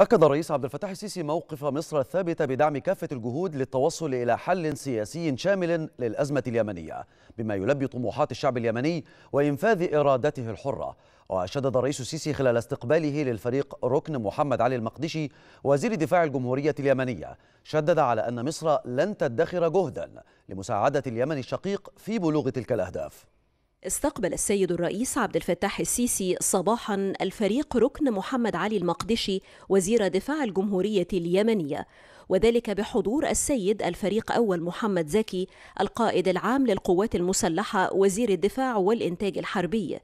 أكد الرئيس عبد الفتاح السيسي موقف مصر الثابتة بدعم كافة الجهود للتوصل إلى حل سياسي شامل للأزمة اليمنية بما يلبي طموحات الشعب اليمني وإنفاذ إرادته الحرة وشدد الرئيس السيسي خلال استقباله للفريق ركن محمد علي المقدشي وزير دفاع الجمهورية اليمنية شدد على أن مصر لن تدخر جهدا لمساعدة اليمن الشقيق في بلوغ تلك الأهداف استقبل السيد الرئيس عبد الفتاح السيسي صباحا الفريق ركن محمد علي المقدشي وزير دفاع الجمهورية اليمنية وذلك بحضور السيد الفريق أول محمد زكي القائد العام للقوات المسلحة وزير الدفاع والإنتاج الحربي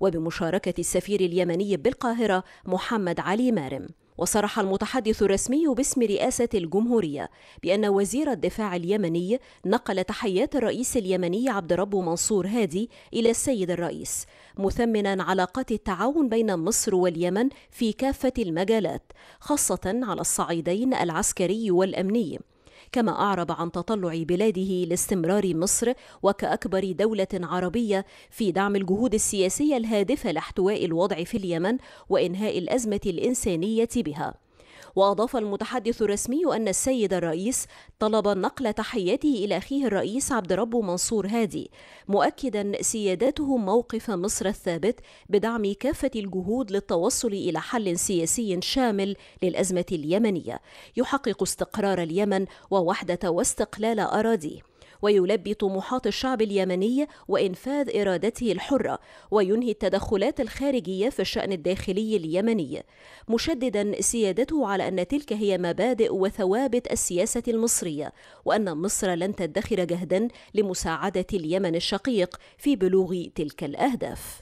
وبمشاركة السفير اليمني بالقاهرة محمد علي مارم وصرح المتحدث الرسمي باسم رئاسة الجمهورية بأن وزير الدفاع اليمني نقل تحيات الرئيس اليمني عبد رب منصور هادي إلى السيد الرئيس مثمنا علاقات التعاون بين مصر واليمن في كافة المجالات خاصة على الصعيدين العسكري والأمني كما أعرب عن تطلع بلاده لاستمرار مصر وكأكبر دولة عربية في دعم الجهود السياسية الهادفة لاحتواء الوضع في اليمن وإنهاء الأزمة الإنسانية بها وأضاف المتحدث الرسمي أن السيد الرئيس طلب نقل تحياته إلى أخيه الرئيس عبد ربه منصور هادي مؤكدا سيادته موقف مصر الثابت بدعم كافة الجهود للتوصل إلى حل سياسي شامل للأزمة اليمنية يحقق استقرار اليمن ووحدة واستقلال أراضيه ويلبي طموحات الشعب اليمني وإنفاذ إرادته الحرة وينهي التدخلات الخارجية في الشأن الداخلي اليمني مشددا سيادته على أن تلك هي مبادئ وثوابت السياسة المصرية وأن مصر لن تدخر جهدا لمساعدة اليمن الشقيق في بلوغ تلك الأهداف